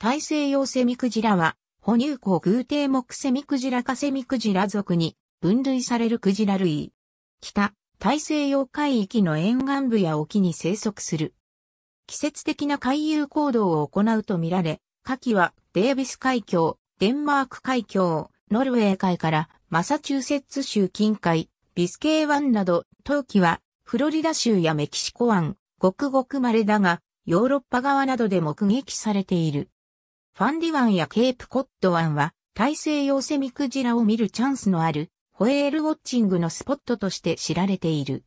大西洋セミクジラは、哺乳綱偶蹄目セミクジラ科セミクジラ属に分類されるクジラ類。北、大西洋海域の沿岸部や沖に生息する。季節的な海遊行動を行うとみられ、夏季はデービス海峡、デンマーク海峡、ノルウェー海からマサチューセッツ州近海、ビスケー湾など、冬季はフロリダ州やメキシコ湾、ごくごく稀だが、ヨーロッパ側などで目撃されている。ファンディ湾やケープコット湾は、大西洋セミクジラを見るチャンスのある、ホエールウォッチングのスポットとして知られている。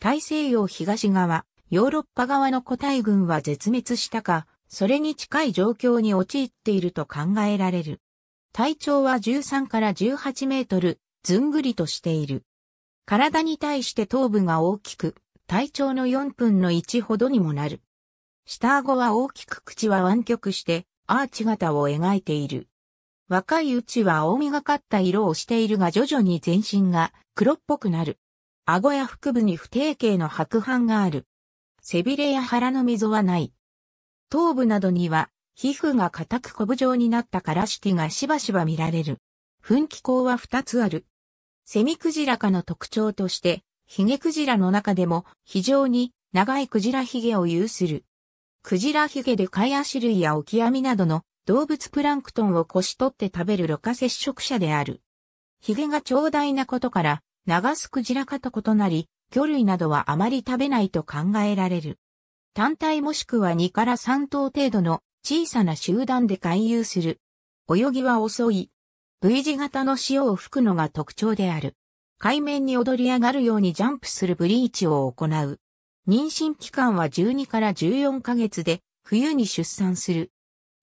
大西洋東側、ヨーロッパ側の個体群は絶滅したか、それに近い状況に陥っていると考えられる。体長は13から18メートル、ずんぐりとしている。体に対して頭部が大きく、体長の4分の1ほどにもなる。下顎は大きく口は湾曲して、アーチ型を描いている。若いうちは青みがかった色をしているが徐々に全身が黒っぽくなる。顎や腹部に不定形の白斑がある。背びれや腹の溝はない。頭部などには皮膚が硬くコブ状になったからシティがしばしば見られる。噴気口は2つある。セミクジラ科の特徴として、ヒゲクジラの中でも非常に長いクジラヒゲを有する。クジラヒゲでカヤシ類やオキアミなどの動物プランクトンをこし取って食べるろ過接触者である。ヒゲが長大なことから、流すクジラ科と異なり、魚類などはあまり食べないと考えられる。単体もしくは2から3頭程度の小さな集団で回遊する。泳ぎは遅い。V 字型の潮を吹くのが特徴である。海面に踊り上がるようにジャンプするブリーチを行う。妊娠期間は12から14ヶ月で、冬に出産する。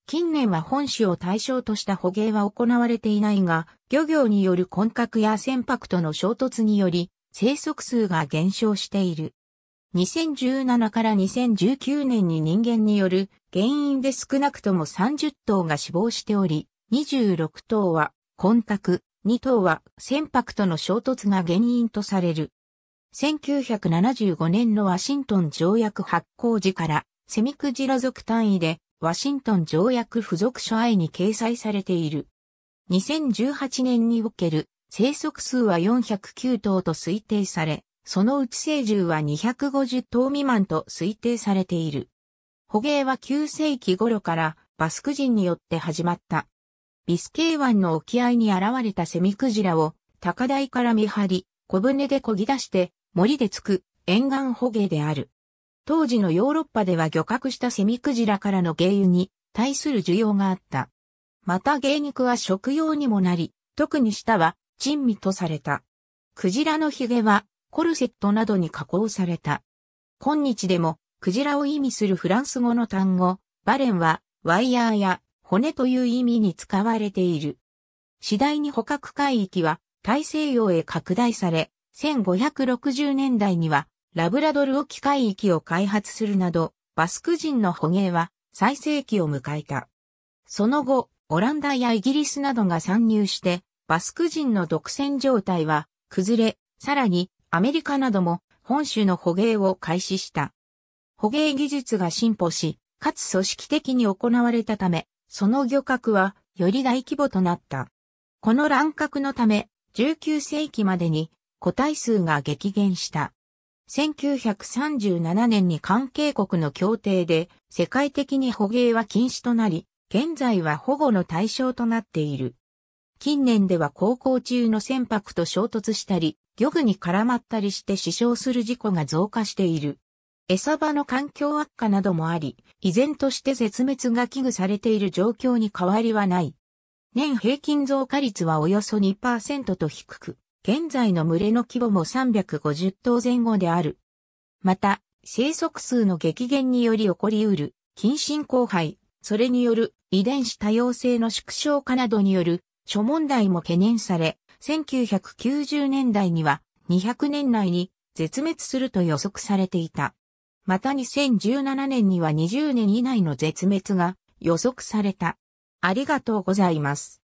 近年は本種を対象とした捕鯨は行われていないが、漁業による混獲や船舶との衝突により、生息数が減少している。2017から2019年に人間による原因で少なくとも30頭が死亡しており、26頭は混濁、2頭は船舶との衝突が原因とされる。1975年のワシントン条約発行時から、セミクジラ族単位で、ワシントン条約付属書愛に掲載されている。2018年における生息数は409頭と推定され、そのうち成獣は250頭未満と推定されている。捕鯨は9世紀頃からバスク人によって始まった。ビスケイ湾の沖合に現れたセミクジラを高台から見張り、小舟で漕ぎ出して森でつく沿岸捕鯨である。当時のヨーロッパでは漁獲したセミクジラからの鯨油に対する需要があった。また芸肉は食用にもなり、特に舌は珍味とされた。クジラの髭はコルセットなどに加工された。今日でもクジラを意味するフランス語の単語、バレンはワイヤーや骨という意味に使われている。次第に捕獲海域は大西洋へ拡大され、1560年代には、ラブラドル沖海域を開発するなど、バスク人の捕鯨は最盛期を迎えた。その後、オランダやイギリスなどが参入して、バスク人の独占状態は崩れ、さらにアメリカなども本州の捕鯨を開始した。捕鯨技術が進歩し、かつ組織的に行われたため、その漁獲はより大規模となった。この乱獲のため、19世紀までに個体数が激減した。1937年に関係国の協定で世界的に捕鯨は禁止となり、現在は保護の対象となっている。近年では航行中の船舶と衝突したり、漁具に絡まったりして死傷する事故が増加している。餌場の環境悪化などもあり、依然として絶滅が危惧されている状況に変わりはない。年平均増加率はおよそ2%と低く、現在の群れの規模も350頭前後である。また、生息数の激減により起こり得る、近親交配、それによる遺伝子多様性の縮小化などによる諸問題も懸念され、1990年代には200年内に絶滅すると予測されていた。また2017年には20年以内の絶滅が予測された。ありがとうございます。